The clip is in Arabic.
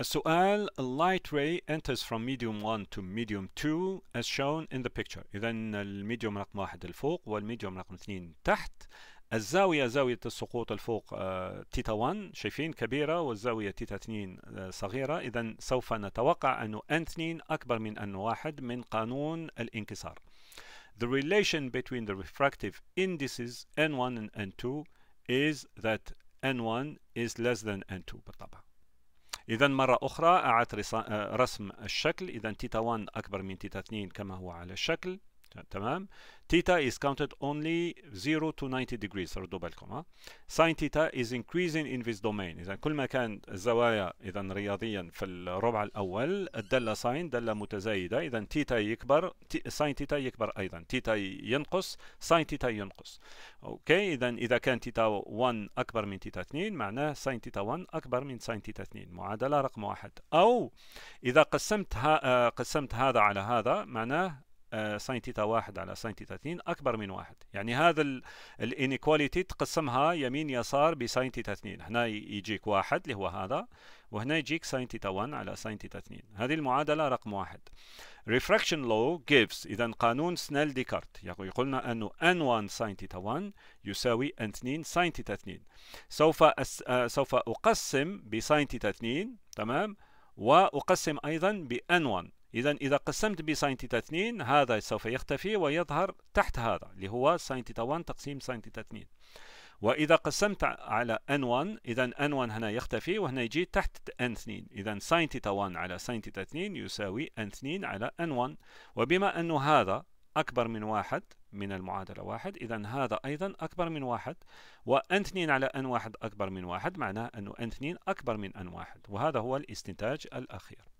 السؤال light ray enters from medium 1 to medium 2 as shown in the picture إذا الميديوم رقم واحد الفوق والميديوم رقم اثنين تحت الزاوية زاوية السقوط الفوق تيتا 1 شايفين كبيرة والزاوية تيتا 2 صغيرة إذا سوف نتوقع أن أن 2 أكبر من أن 1 من قانون الانكسار The relation between the refractive indices N1 and N2 is that N1 is less than N2 بالطبع إذا مرة أخرى أعدت آه، رسم الشكل إذا تيتا 1 أكبر من تيتا 2 كما هو على الشكل تمام تيتا is counted only 0 to 90 degrees ردوا بالكم ها sin is increasing in this domain اذا كل ما كان الزوايا اذا رياضيا في الربع الاول الداله ساين داله متزايده اذا تيتا يكبر ساين تيتا يكبر ايضا تيتا ينقص ساين تيتا ينقص اوكي اذا اذا كان تيتا 1 اكبر من تيتا 2 معناه ساين تيتا 1 اكبر من ساين تيتا 2 معادله رقم واحد او اذا قسمت ها آه، قسمت هذا على هذا معناه ساين آه، تيتا واحد على ساين تيتا اثنين أكبر من واحد يعني هذا الانيكواليتي تقسمها يمين يسار بساين تيتا اثنين هنا يجيك واحد اللي هو هذا وهنا يجيك ساين تيتا 1 على ساين تيتا 2 هذه المعادلة رقم واحد ريفراكشن لو gives إذا قانون سنيل ديكارت يقولنا أنه n1 ساين تيتا 1 يساوي n2 ساين تيتا 2 سوف أس... آه سوف أقسم بساين تيتا 2 تمام وأقسم أيضا ب n1 إذا إذا قسمت بساين تيتا 2 هذا سوف يختفي ويظهر تحت هذا اللي هو ساين تيتا 1 تقسيم ساين تيتا 2 وإذا قسمت على n1 إذا n1 هنا يختفي وهنا يجي تحت n2 إذا ساين تيتا 1 على ساين تيتا 2 يساوي n2 على n1 وبما أن هذا أكبر من واحد من المعادلة واحد إذا هذا أيضا أكبر من واحد وأن 2 على N1 أكبر من واحد معناه أنه 2 أكبر من N1 وهذا هو الاستنتاج الأخير